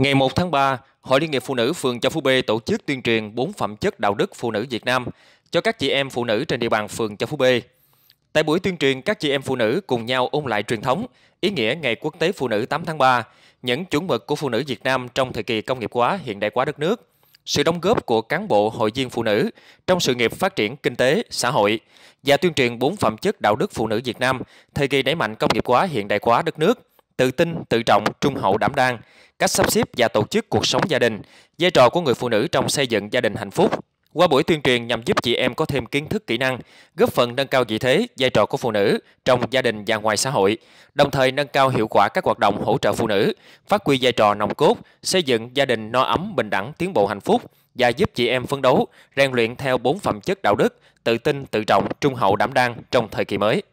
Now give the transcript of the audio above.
Ngày 1 tháng 3, Hội Liên hiệp Phụ nữ phường Châu Phú B tổ chức tuyên truyền 4 phẩm chất đạo đức phụ nữ Việt Nam cho các chị em phụ nữ trên địa bàn phường Châu Phú B. Tại buổi tuyên truyền, các chị em phụ nữ cùng nhau ôn lại truyền thống, ý nghĩa Ngày Quốc tế Phụ nữ 8 tháng 3, những chuẩn mực của phụ nữ Việt Nam trong thời kỳ công nghiệp hóa hiện đại hóa đất nước, sự đóng góp của cán bộ hội viên phụ nữ trong sự nghiệp phát triển kinh tế, xã hội và tuyên truyền 4 phẩm chất đạo đức phụ nữ Việt Nam thời kỳ đẩy mạnh công nghiệp hóa hiện đại hóa đất nước – tự tin, tự trọng, trung hậu đảm đang, cách sắp xếp và tổ chức cuộc sống gia đình, vai trò của người phụ nữ trong xây dựng gia đình hạnh phúc. Qua buổi tuyên truyền nhằm giúp chị em có thêm kiến thức kỹ năng, góp phần nâng cao vị thế, vai trò của phụ nữ trong gia đình và ngoài xã hội, đồng thời nâng cao hiệu quả các hoạt động hỗ trợ phụ nữ, phát huy vai trò nòng cốt, xây dựng gia đình no ấm, bình đẳng, tiến bộ hạnh phúc và giúp chị em phấn đấu, rèn luyện theo bốn phẩm chất đạo đức, tự tin, tự trọng, trung hậu đảm đang trong thời kỳ mới.